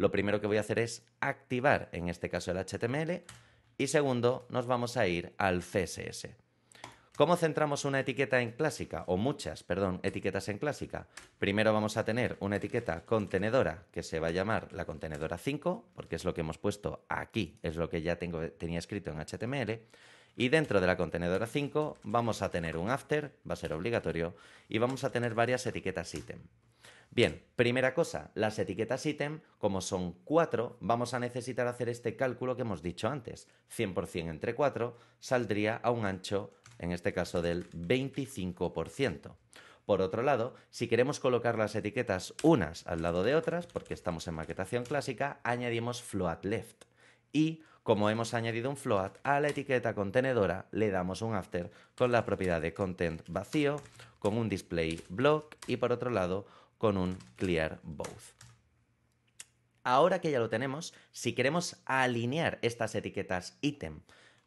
lo primero que voy a hacer es activar, en este caso el HTML, y segundo, nos vamos a ir al CSS. ¿Cómo centramos una etiqueta en clásica? O muchas, perdón, etiquetas en clásica. Primero vamos a tener una etiqueta contenedora que se va a llamar la contenedora 5, porque es lo que hemos puesto aquí, es lo que ya tengo, tenía escrito en HTML. Y dentro de la contenedora 5 vamos a tener un after, va a ser obligatorio, y vamos a tener varias etiquetas ítem. Bien, primera cosa, las etiquetas ítem, como son 4, vamos a necesitar hacer este cálculo que hemos dicho antes. 100% entre 4 saldría a un ancho, en este caso del 25%. Por otro lado, si queremos colocar las etiquetas unas al lado de otras, porque estamos en maquetación clásica, añadimos float left. Y como hemos añadido un float a la etiqueta contenedora, le damos un after con la propiedad de content vacío, con un display block y por otro lado con un clear both. Ahora que ya lo tenemos, si queremos alinear estas etiquetas ítem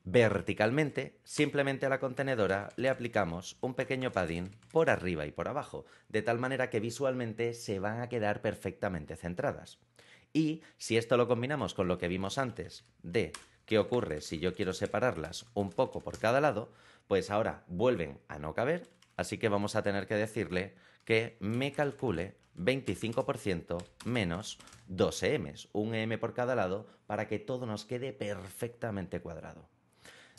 verticalmente, simplemente a la contenedora le aplicamos un pequeño padding por arriba y por abajo, de tal manera que visualmente se van a quedar perfectamente centradas. Y si esto lo combinamos con lo que vimos antes de qué ocurre si yo quiero separarlas un poco por cada lado, pues ahora vuelven a no caber, así que vamos a tener que decirle que me calcule 25% menos 2 e m, un e m por cada lado, para que todo nos quede perfectamente cuadrado.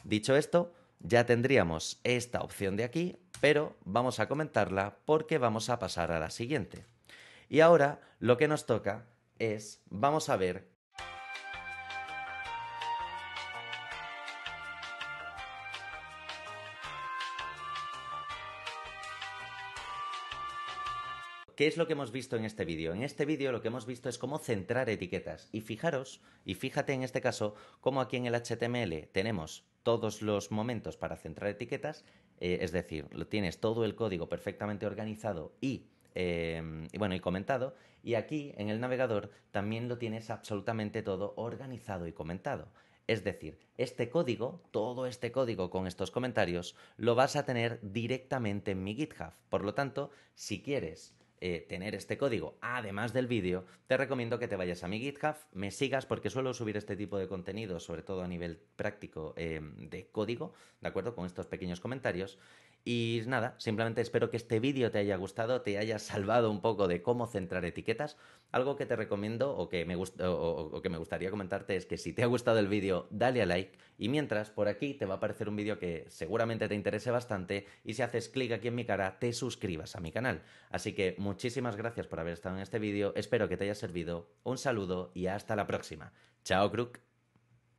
Dicho esto, ya tendríamos esta opción de aquí, pero vamos a comentarla porque vamos a pasar a la siguiente. Y ahora lo que nos toca es, vamos a ver ¿Qué es lo que hemos visto en este vídeo? En este vídeo lo que hemos visto es cómo centrar etiquetas. Y fijaros, y fíjate en este caso, cómo aquí en el HTML tenemos todos los momentos para centrar etiquetas, eh, es decir, lo tienes todo el código perfectamente organizado em, y bueno, y comentado. Y aquí en el navegador también lo tienes absolutamente todo organizado y comentado. Es decir, este código, todo este código con estos comentarios, lo vas a tener directamente en mi GitHub. Por lo tanto, si quieres eh, tener este código, además del vídeo, te recomiendo que te vayas a mi GitHub, me sigas porque suelo subir este tipo de contenido, sobre todo a nivel práctico eh, de código, ¿de acuerdo? Con estos pequeños comentarios. Y nada, simplemente espero que este vídeo te haya gustado, te haya salvado un poco de cómo centrar etiquetas. Algo que te recomiendo o que me, gusta o, que me gustaría comentarte es que si te ha gustado el vídeo, dale a like. Y mientras, por aquí te va a aparecer un vídeo que seguramente te interese bastante y si haces clic aquí en mi cara, te suscribas a mi canal. Así que muchas muchísimas gracias por haber estado en este vídeo, espero que te haya servido, un saludo y hasta la próxima. Chao, Crook.